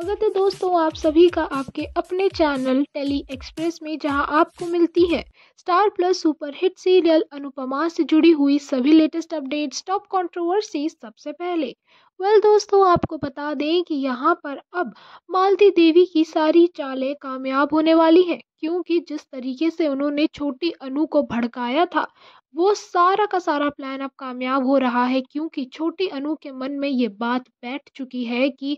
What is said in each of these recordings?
स्वागत है दोस्तों आप सभी का आपके अपने चैनल टेली एक्सप्रेस में जहां आपको मिलती है Star Plus super hit serial Anupamaa से जुड़ी हुई सभी लेटेस्ट अपडेट्स टॉप कंट्रोवर्सी सबसे पहले वेल well, दोस्तों आपको बता दें कि यहां पर अब मालती देवी की सारी चालें कामयाब होने वाली हैं क्योंकि जिस तरीके से उन्होंने छोटी अनु को भड़काया था वो सारा का सारा प्लान अब कामयाब हो रहा है क्योंकि छोटी अनु के मन में ये बात बैठ चुकी है कि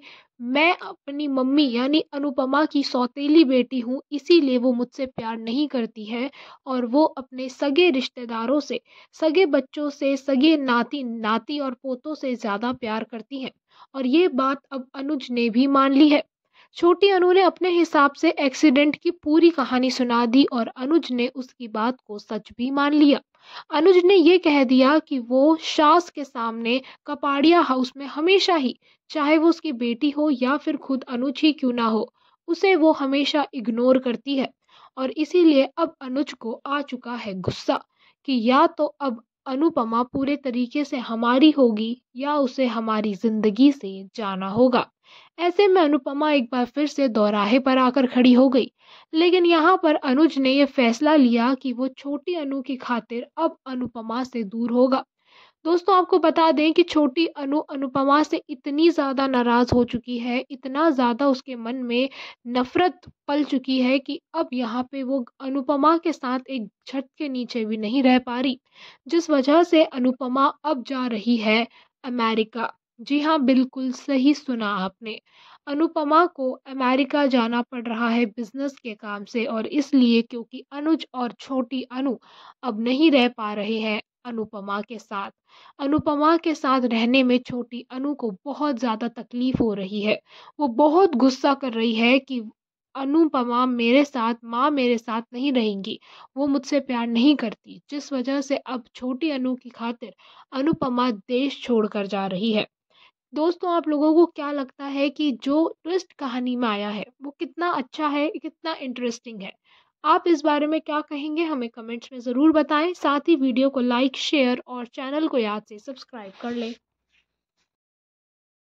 मैं अपनी मम्मी यानी अनुपमा की सौतेली बेटी हूँ इसीलिए वो मुझसे प्यार नहीं करती है और वो अपने सगे रिश्तेदारों से सगे बच्चों से सगे नाती नाती और पोतों से ज़्यादा प्यार करती हैं और ये बात अब अनुज ने भी मान ली है छोटी अनु ने अपने हिसाब से एक्सीडेंट की पूरी कहानी सुना दी और अनुज ने उसकी बात को सच भी मान लिया अनुज ने यह कह दिया कि वो शास के सामने कपाड़िया हाउस में हमेशा ही चाहे वो उसकी बेटी हो या फिर खुद अनुज ही क्यों ना हो उसे वो हमेशा इग्नोर करती है और इसीलिए अब अनुज को आ चुका है गुस्सा कि या तो अब अनुपमा पूरे तरीके से हमारी होगी या उसे हमारी ज़िंदगी से जाना होगा ऐसे में अनुपमा एक बार फिर से दौराहे पर आकर खड़ी हो गई लेकिन यहाँ पर अनुज ने यह फैसला लिया कि वो छोटी अनु की खातिर अब अनुपमा से दूर होगा दोस्तों आपको बता दें कि छोटी अनु अनुपमा से इतनी ज़्यादा नाराज़ हो चुकी है इतना ज़्यादा उसके मन में नफ़रत पल चुकी है कि अब यहाँ पे वो अनुपमा के साथ एक छत के नीचे भी नहीं रह पा रही जिस वजह से अनुपमा अब जा रही है अमेरिका जी हाँ बिल्कुल सही सुना आपने अनुपमा को अमेरिका जाना पड़ रहा है बिजनेस के काम से और इसलिए क्योंकि अनुज और छोटी अनु अब नहीं रह पा रहे हैं अनुपमा के साथ अनुपमा के साथ रहने में छोटी अनु को बहुत ज़्यादा तकलीफ़ हो रही है वो बहुत गुस्सा कर रही है कि अनुपमा मेरे साथ माँ मेरे साथ नहीं रहेंगी वो मुझसे प्यार नहीं करती जिस वजह से अब छोटी अनु की खातिर अनुपमा देश छोड़कर जा रही है दोस्तों आप लोगों को क्या लगता है कि जो ट्विस्ट कहानी में आया है वो कितना अच्छा है कितना इंटरेस्टिंग है आप इस बारे में क्या कहेंगे हमें कमेंट्स में ज़रूर बताएं साथ ही वीडियो को लाइक शेयर और चैनल को याद से सब्सक्राइब कर लें